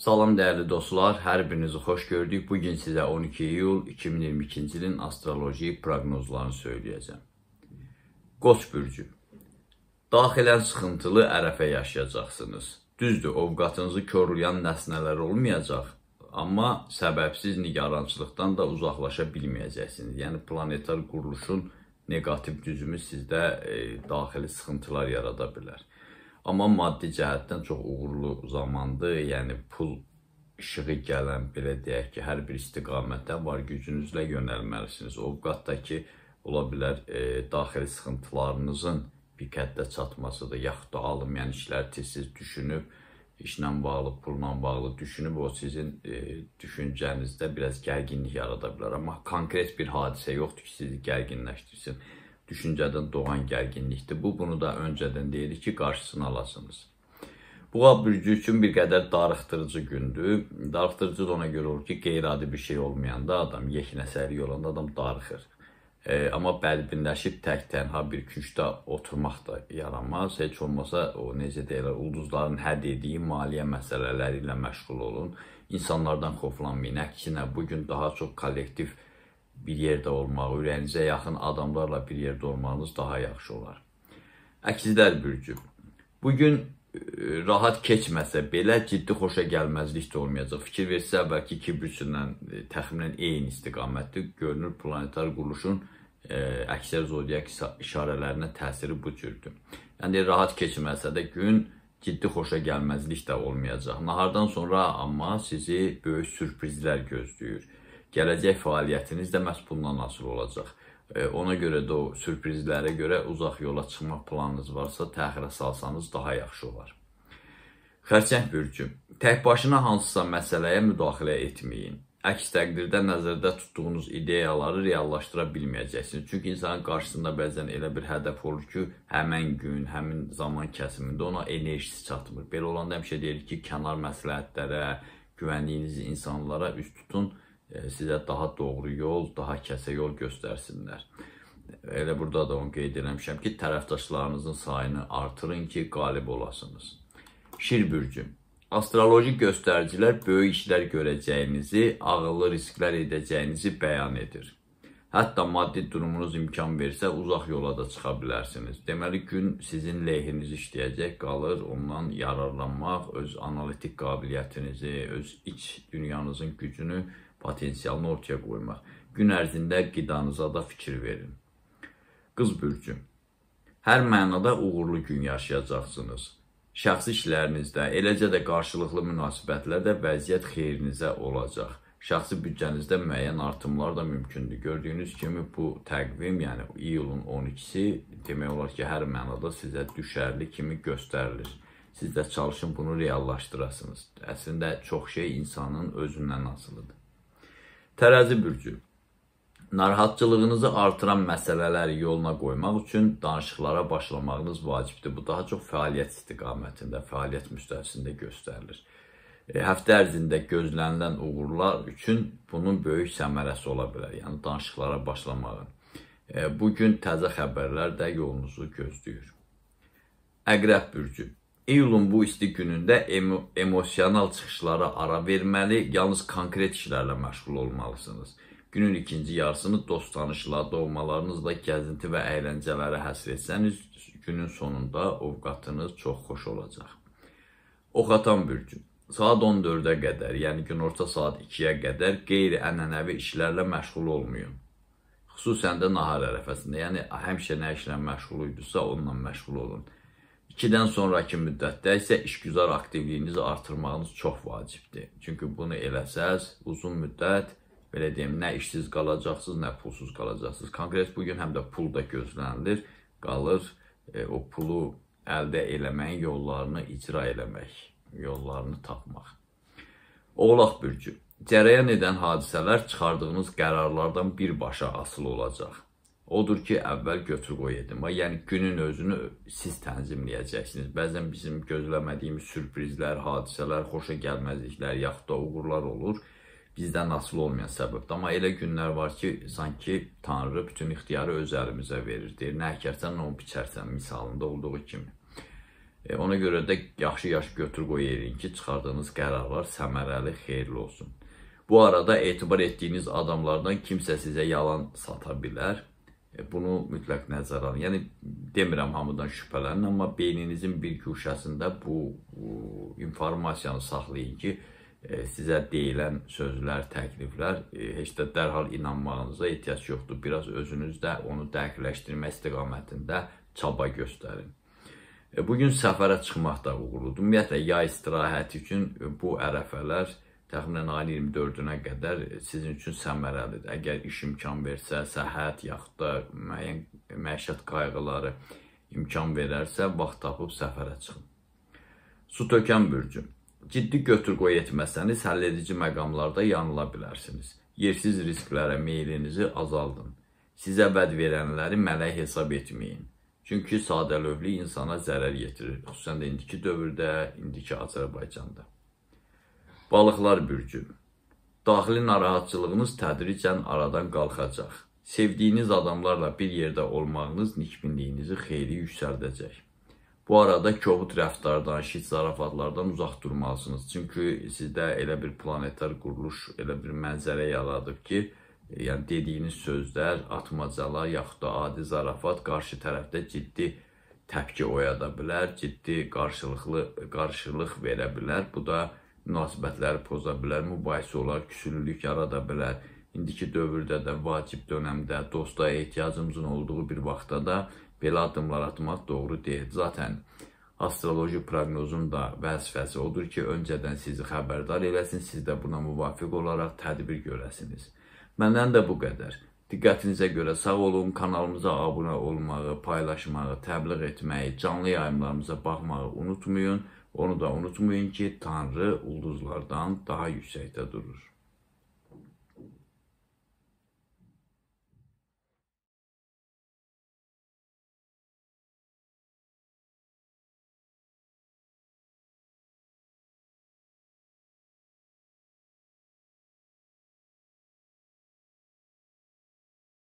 Salam dəyərli dostlar, hər birinizi xoş gördük. Bu gün sizə 12 iyul 2022-ci ilin astroloji proqnozlarını söyləyəcəm. Qoç bürcü. Daxilən sıxıntılı ərəfə yaşayacaqsınız. Düzdür, ovqatınızı körlüyən nəsnələr olmayacaq, amma səbəbsiz nigarançılıqdan da uzaqlaşa bilməyəcəksiniz. Yəni planetar quruluşun negativ düzümü sizdə e, daxili sıxıntılar yarada bilər. Amma maddi cəhətdən çox uğurlu zamandır. Yəni pul işığı gələn belə deyək ki, hər bir istiqamətə var gücünüzlə yönəlməlisiniz. Ovqatdakı ola bilər e, daxili sıxıntılarınızın bir qəddə çatmasıdır, yaxud da alınmayan yəni işləri tez-tez düşünüb, işlə bağlı, pulla bağlı düşünüb o sizin e, düşüncənizdə biraz gərginlik yarada bilər. Amma konkret bir hadisə yoxdur ki, sizi gərginləşdirsin düşüncədən doğan gərginlikdir. Bu, bunu da öncədən deyirik ki, qarşısını alasınız. Bu qab bürcü üçün bir qədər darıxdırıcı gündür. Darıxdırıcı da ona görə olur ki, qeyri-adi bir şey olmayanda adam, yeknəsəri olanda adam darıxır. E, amma bədbinləşib tək-tənha bir küncdə oturmaq da yaranmaz. Heç olmasa o necə deyirlər, ulduzların hədd etdiyi maliyyə məsələləri ilə məşğul olun. İnsanlardan xoflanmayın. Əksinə bu gün daha çox kollektiv bir yerdə olmaq, ürəyinizə yaxın adamlarla bir yerdə olmağınız daha yaxşı olar. Əkslər bürcü. Bu gün e, rahat keçməsə belə ciddi xoşa gəlməzlik də olmayacaq. Fikir versə əvvəlki kibrüsündən e, təxminən eyni istiqamətdir. Görünür planetar quruluşun e, əksər zodiak işarələrinə təsiri bu cürdür. Yəni rahat keçməsə də gün ciddi xoşa gəlməzlik də olmayacaq. Nahardan sonra amma sizi böyük sürprizlər gözləyir gələcək fəaliyyətiniz də məhz bundan asılı olacaq. E, ona görə də o sürprizlərə görə uzaq yola çıxmaq planınız varsa, təxirə salsanız daha yaxşı olar. Xərçəng bürcü. Tək başına hansısa məsələyə müdaxilə etməyin. Əks təqdirdə nəzərdə tutduğunuz ideyaları reallaşdıra bilməyəcəksiniz. Çünki insanın qarşısında bəzən elə bir hədəf olur ki, həmin gün, həmin zaman kəsimində ona enerjisi çatmır. Belə olanda həmişə deyirik ki, kənar məsləhətlərə, güvəndiyiniz insanlara üst tutun sizə daha doğru yol, daha kəsə yol göstərsinlər. Elə burada da onu qeyd eləmişəm ki, tərəfdaşlarınızın sayını artırın ki, qalib olasınız. Şir bürcü. Astroloji göstəricilər böyük işlər görəcəyinizi, ağıllı risklər edəcəyinizi bəyan edir. Hətta maddi durumunuz imkan versə, uzaq yola da çıxa bilərsiniz. Deməli, gün sizin lehiniz işləyəcək, qalır ondan yararlanmaq, öz analitik qabiliyyətinizi, öz iç dünyanızın gücünü görəcək potensialını ortaya qoymaq. Gün ərzində qidanıza da fikir verin. Qız bürcü. Hər mənada uğurlu gün yaşayacaqsınız. Şəxsi işlərinizdə, eləcə də qarşılıqlı münasibətlərdə vəziyyət xeyrinizə olacaq. Şəxsi büdcənizdə müəyyən artımlar da mümkündür. Gördüyünüz kimi bu təqvim, yəni iyulun 12-si demək olar ki, hər mənada sizə düşərli kimi göstərilir siz də çalışın bunu reallaşdırasınız. Əslində çox şey insanın özündən asılıdır. Tərəzi bürcü. Narahatçılığınızı artıran məsələləri yoluna qoymaq üçün danışıqlara başlamağınız vacibdir. Bu daha çox fəaliyyət istiqamətində, fəaliyyət müstəvisində göstərilir. E, həftə ərzində gözlənilən uğurlar üçün bunun böyük səmərəsi ola bilər. Yəni danışıqlara başlamağın. E, bu gün təzə xəbərlər də yolunuzu gözləyir. Əqrəb bürcü. İyulun bu isti günündə emo emosional çıxışlara ara verməli, yalnız konkret işlərlə məşğul olmalısınız. Günün ikinci yarısını dost tanışlar, doğmalarınızla gəzinti və əyləncələrə həsr etsəniz, günün sonunda ovqatınız çox xoş olacaq. Oxatan bürcü Saat 14-ə qədər, yəni günorta saat 2-yə qədər qeyri-ənənəvi işlərlə məşğul olmayın. Xüsusən də nahar ərəfəsində, yəni həmişə nə işlə məşğul idisə, onunla məşğul olun. 2-dən sonrakı müddətdə isə işgüzar aktivliyinizi artırmağınız çox vacibdir. Çünki bunu eləsəz, uzun müddət belə deyim, nə işsiz qalacaqsınız, nə pulsuz qalacaqsınız. Konqres bu gün həm də pul da gözlənilir, qalır e, o pulu əldə eləməyin yollarını icra eləmək, yollarını tapmaq. Oğlaq bürcü. Cərəyan edən hadisələr çıxardığınız qərarlardan birbaşa asılı olacaq. Odur ki, əvvəl götür-qoy edin. Yəni günün özünü siz tənzimləyəcəksiniz. Bəzən bizim gözləmədiyimiz sürprizlər, hadisələr, xoşa gəlməzliklər, yaxud da uğurlar olur. Bizdən asılı olmayan səbəbdir. Amma elə günlər var ki, sanki Tanrı bütün ixtiyarı öz əlimizə verir. Deyir, nə əkərsən, onu biçərsən misalında olduğu kimi. E, ona görə də yaxşı-yaxşı götür-qoy edin ki, çıxardığınız qərarlar səmərəli, xeyirli olsun. Bu arada etibar etdiyiniz adamlardan kimsə sizə yalan sata bilər E, bunu mütləq nəzərə alın. Yəni demirəm hamıdan şübhələnin, amma beyninizin bir guşəsində bu, bu informasiyanı saxlayın ki, e, sizə deyilən sözlər, təkliflər e, heç də dərhal inanmağınıza ehtiyac yoxdur. Biraz özünüz də onu dəqiqləşdirmə istiqamətində çaba göstərin. E, bu gün səfərə çıxmaq da uğurludur. Ümumiyyətlə yay istirahəti üçün bu ərəfələr e, təxminən ayın 24-ünə qədər sizin üçün səmərəlidir. Əgər iş imkan versə, səhət yaxud da müəyyən məişət qayğıları imkan verərsə, vaxt tapıb səfərə çıxın. Su tökən bürcü. Ciddi götür-qoy etməsəniz, həll edici məqamlarda yanıla bilərsiniz. Yersiz risklərə meylinizi azaldın. Sizə vəd verənləri mələk hesab etməyin. Çünki sadəlövlük insana zərər yetirir, xüsusən də indiki dövrdə, indiki Azərbaycanda. Balıqlar bürcü. Daxili narahatçılığınız tədricən aradan qalxacaq. Sevdiyiniz adamlarla bir yerdə olmağınız nikbinliyinizi xeyri yüksəldəcək. Bu arada kobud rəftardan, şit zarafatlardan uzaq durmalısınız. Çünki sizdə elə bir planetar quruluş, elə bir mənzərə yaradıb ki, yəni dediyiniz sözlər, atmacalar, yaxud da adi zarafat qarşı tərəfdə ciddi təpki oyada bilər, ciddi qarşılıqlı qarşılıq verə bilər. Bu da münasibətləri poza bilər, mübahisə olar, küsürlülük yarada bilər. İndiki dövrdə də, vacib dönəmdə, dosta ehtiyacımızın olduğu bir vaxtda da belə addımlar atmaq doğru deyil. Zaten astroloji proqnozun da vəzifəsi odur ki, öncədən sizi xəbərdar eləsin, siz də buna müvafiq olaraq tədbir görəsiniz. Məndən də bu qədər. Diqqətinizə görə sağ olun, kanalımıza abunə olmağı, paylaşmağı, təbliğ etməyi, canlı yayımlarımıza baxmağı unutmayın. Onu da unutmayın ki Tanrı ulduzlardan daha yüksekte durur.